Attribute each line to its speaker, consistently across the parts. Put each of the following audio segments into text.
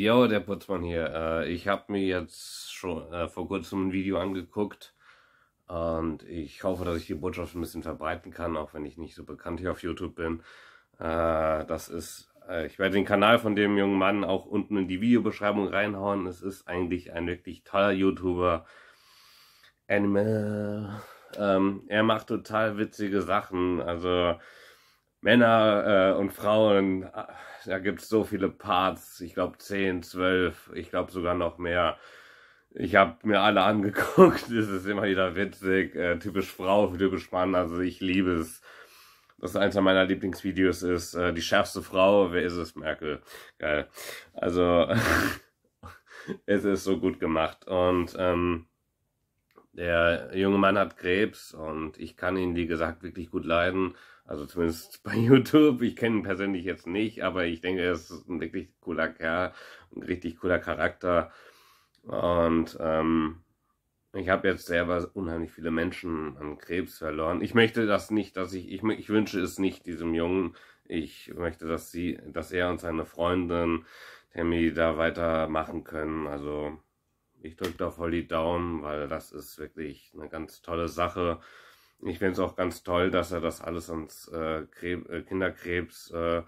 Speaker 1: Jo, der Putzmann hier. Äh, ich habe mir jetzt schon äh, vor kurzem ein Video angeguckt und ich hoffe, dass ich die Botschaft ein bisschen verbreiten kann, auch wenn ich nicht so bekannt hier auf YouTube bin. Äh, das ist, ich werde den Kanal von dem jungen Mann auch unten in die Videobeschreibung reinhauen. Es ist eigentlich ein wirklich toller YouTuber. Animal. Ähm, er macht total witzige Sachen. Also Männer äh, und Frauen, äh, da gibt's so viele Parts, ich glaube 10, 12, ich glaube sogar noch mehr. Ich habe mir alle angeguckt, es ist immer wieder witzig, äh, typisch Frau, typisch Mann, also ich liebe es. Das ist eins meiner Lieblingsvideos ist äh, die schärfste Frau, wer ist es, Merkel? Geil. Also es ist so gut gemacht und ähm, der junge Mann hat Krebs und ich kann ihn, wie gesagt, wirklich gut leiden also zumindest bei YouTube. Ich kenne ihn persönlich jetzt nicht, aber ich denke, er ist ein wirklich cooler Kerl, ein richtig cooler Charakter. Und ähm, ich habe jetzt selber unheimlich viele Menschen an Krebs verloren. Ich möchte das nicht, dass ich, ich, ich wünsche es nicht diesem Jungen. Ich möchte, dass sie, dass er und seine Freundin Tammy da weitermachen können. Also ich drücke da voll die Daumen, weil das ist wirklich eine ganz tolle Sache ich finde es auch ganz toll, dass er das alles ans äh, Krebs, äh, Kinderkrebs äh,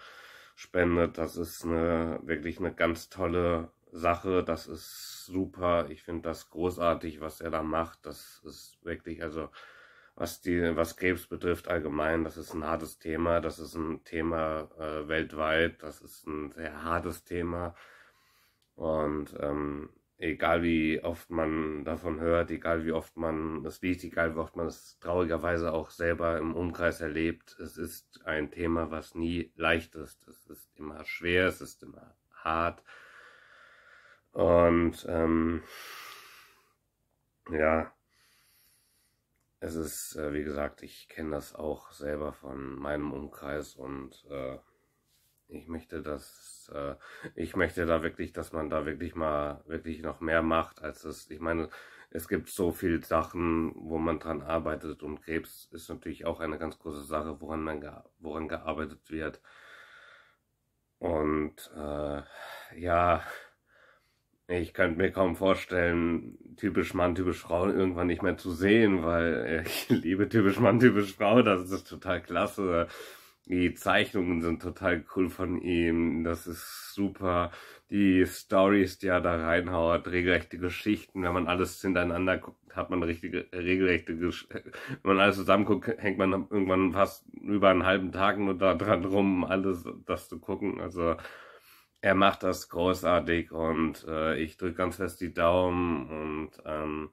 Speaker 1: spendet. Das ist eine, wirklich eine ganz tolle Sache. Das ist super. Ich finde das großartig, was er da macht. Das ist wirklich, also was die, was Krebs betrifft allgemein, das ist ein hartes Thema. Das ist ein Thema äh, weltweit. Das ist ein sehr hartes Thema. Und ähm, egal wie oft man davon hört, egal wie oft man es liest, egal wie oft man es traurigerweise auch selber im Umkreis erlebt, es ist ein Thema, was nie leicht ist. Es ist immer schwer, es ist immer hart. Und ähm, ja, es ist, äh, wie gesagt, ich kenne das auch selber von meinem Umkreis und äh, ich möchte das, äh, ich möchte da wirklich, dass man da wirklich mal wirklich noch mehr macht, als es, ich meine, es gibt so viele Sachen, wo man dran arbeitet und Krebs ist natürlich auch eine ganz große Sache, woran man woran gearbeitet wird. Und äh, ja, ich könnte mir kaum vorstellen, typisch Mann, typisch Frau irgendwann nicht mehr zu sehen, weil ich liebe typisch Mann, typisch Frau, das ist total klasse. Die Zeichnungen sind total cool von ihm. Das ist super. Die Stories, die er da reinhaut, regelrechte Geschichten. Wenn man alles hintereinander guckt, hat man richtige, regelrechte Geschichten. Wenn man alles zusammen guckt, hängt man irgendwann fast über einen halben Tag nur da dran rum, alles das zu gucken. Also, er macht das großartig und äh, ich drücke ganz fest die Daumen und ähm,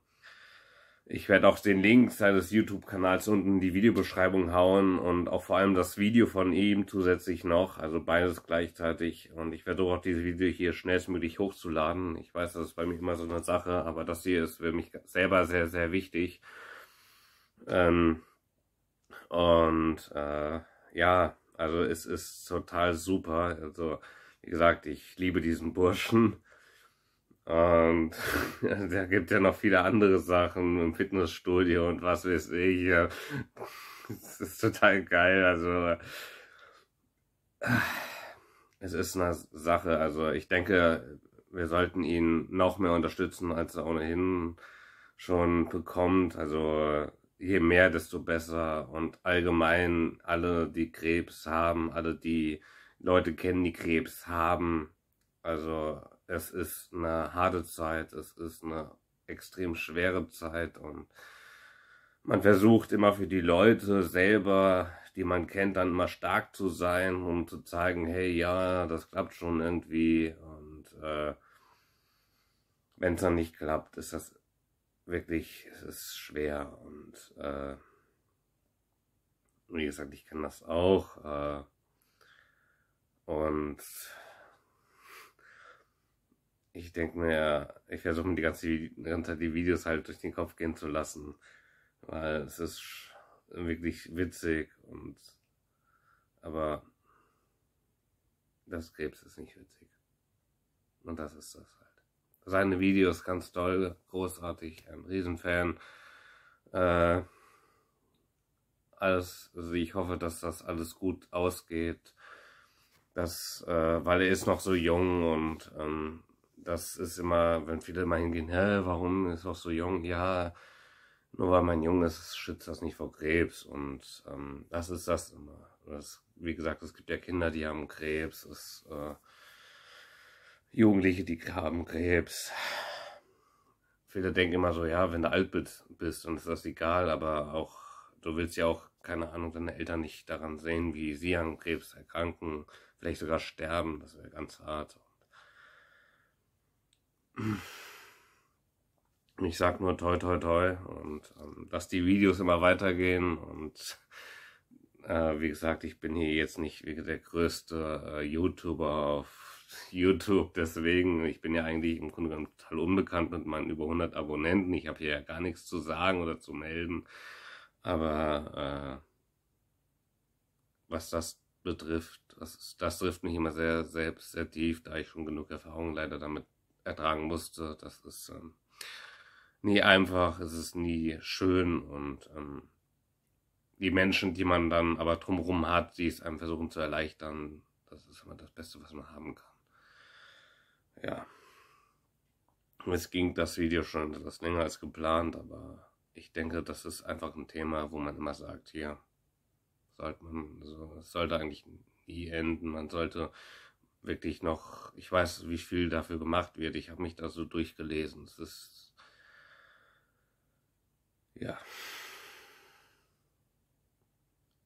Speaker 1: ich werde auch den Link seines YouTube-Kanals unten in die Videobeschreibung hauen und auch vor allem das Video von ihm zusätzlich noch, also beides gleichzeitig. Und ich werde auch dieses Video hier schnellstmöglich hochzuladen. Ich weiß, das ist bei mir immer so eine Sache, aber das hier ist für mich selber sehr, sehr wichtig. Ähm, und äh, ja, also es ist total super. Also wie gesagt, ich liebe diesen Burschen. Und da gibt ja noch viele andere Sachen im Fitnessstudio und was weiß ich. Es ist total geil. Also, äh, es ist eine Sache. Also, ich denke, wir sollten ihn noch mehr unterstützen, als er ohnehin schon bekommt. Also, je mehr, desto besser. Und allgemein alle, die Krebs haben, alle, die Leute kennen, die Krebs haben. Also, es ist eine harte Zeit, es ist eine extrem schwere Zeit und man versucht immer für die Leute selber, die man kennt, dann immer stark zu sein, um zu zeigen, hey, ja, das klappt schon irgendwie und äh, wenn es dann nicht klappt, ist das wirklich, es ist schwer und äh, wie gesagt, ich kann das auch äh, und ich denke mir, ja, ich versuche mir die ganze, die ganze Zeit die Videos halt durch den Kopf gehen zu lassen, weil es ist wirklich witzig und aber das Krebs ist nicht witzig. Und das ist das halt. Seine Videos ganz toll, großartig, ein Riesenfan. Äh, alles, also ich hoffe, dass das alles gut ausgeht. Das, äh, weil er ist noch so jung und ähm, das ist immer, wenn viele immer hingehen, hä, warum ist doch so jung? Ja, nur weil man jung ist, schützt das nicht vor Krebs. Und ähm, das ist das immer. Das, wie gesagt, es gibt ja Kinder, die haben Krebs, es äh, Jugendliche, die haben Krebs. Viele denken immer so, ja, wenn du alt bist, dann ist das egal, aber auch, du willst ja auch, keine Ahnung, deine Eltern nicht daran sehen, wie sie an Krebs erkranken, vielleicht sogar sterben, das wäre ganz hart. Ich sag nur toi toi toi und ähm, dass die Videos immer weitergehen und äh, wie gesagt, ich bin hier jetzt nicht der größte äh, YouTuber auf YouTube, deswegen, ich bin ja eigentlich im Grunde genommen total unbekannt mit meinen über 100 Abonnenten, ich habe hier ja gar nichts zu sagen oder zu melden, aber äh, was das betrifft, das, das trifft mich immer sehr selbst, sehr tief, da ich schon genug Erfahrung leider damit ertragen musste. Das ist ähm, nie einfach, es ist nie schön und ähm, die Menschen, die man dann aber drumherum hat, die es einem versuchen zu erleichtern, das ist immer das Beste, was man haben kann. Ja. Es ging das Video schon etwas länger als geplant, aber ich denke, das ist einfach ein Thema, wo man immer sagt, hier sollte man, also, sollte eigentlich nie enden. Man sollte wirklich noch, ich weiß, wie viel dafür gemacht wird. Ich habe mich da so durchgelesen. Es ist, ja.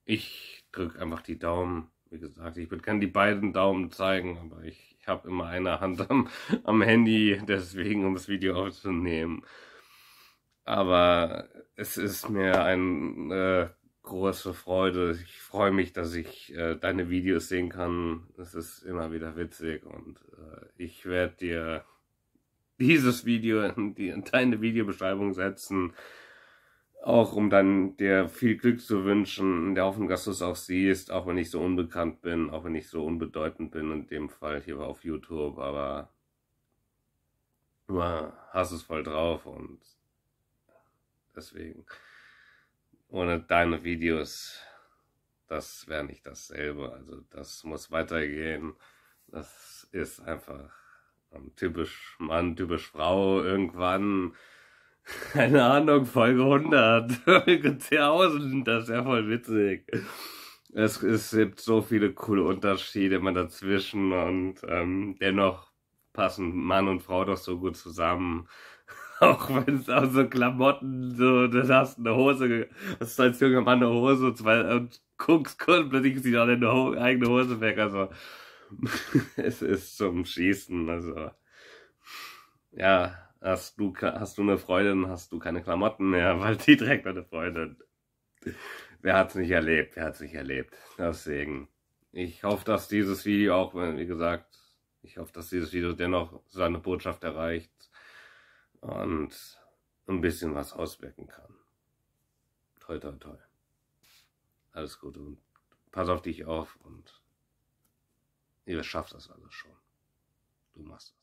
Speaker 1: Ich drücke einfach die Daumen. Wie gesagt, ich kann die beiden Daumen zeigen, aber ich, ich habe immer eine Hand am, am Handy, deswegen, um das Video aufzunehmen. Aber es ist mir ein äh, große Freude. Ich freue mich, dass ich äh, deine Videos sehen kann. Es ist immer wieder witzig und äh, ich werde dir dieses Video in, die, in deine Videobeschreibung setzen, auch um dann dir viel Glück zu wünschen, in der Hoffnung, dass du es auch siehst, auch wenn ich so unbekannt bin, auch wenn ich so unbedeutend bin in dem Fall hier auf YouTube, aber du äh, hast es voll drauf und deswegen ohne deine Videos, das wäre nicht dasselbe. Also das muss weitergehen. Das ist einfach typisch Mann, typisch Frau irgendwann. Keine Ahnung, Folge 100, Folge 1000, das ist ja voll witzig. Es, es gibt so viele coole Unterschiede immer dazwischen und ähm, dennoch passen Mann und Frau doch so gut zusammen. auch wenn es auch so Klamotten, so, du hast eine Hose, hast als junger Mann eine Hose und, zwei, und guckst kurz, plötzlich sieht auch deine Ho eigene Hose weg, also es ist zum Schießen, also ja, hast du, hast du eine Freundin, hast du keine Klamotten mehr, weil die trägt deine Freundin. Wer hat's nicht erlebt, wer hat's nicht erlebt, deswegen. Ich hoffe, dass dieses Video auch, wie gesagt, ich hoffe, dass dieses Video dennoch seine Botschaft erreicht und ein bisschen was auswirken kann. Toi, toi, toi. Alles Gute und pass auf dich auf und ihr schafft das alles schon. Du machst das.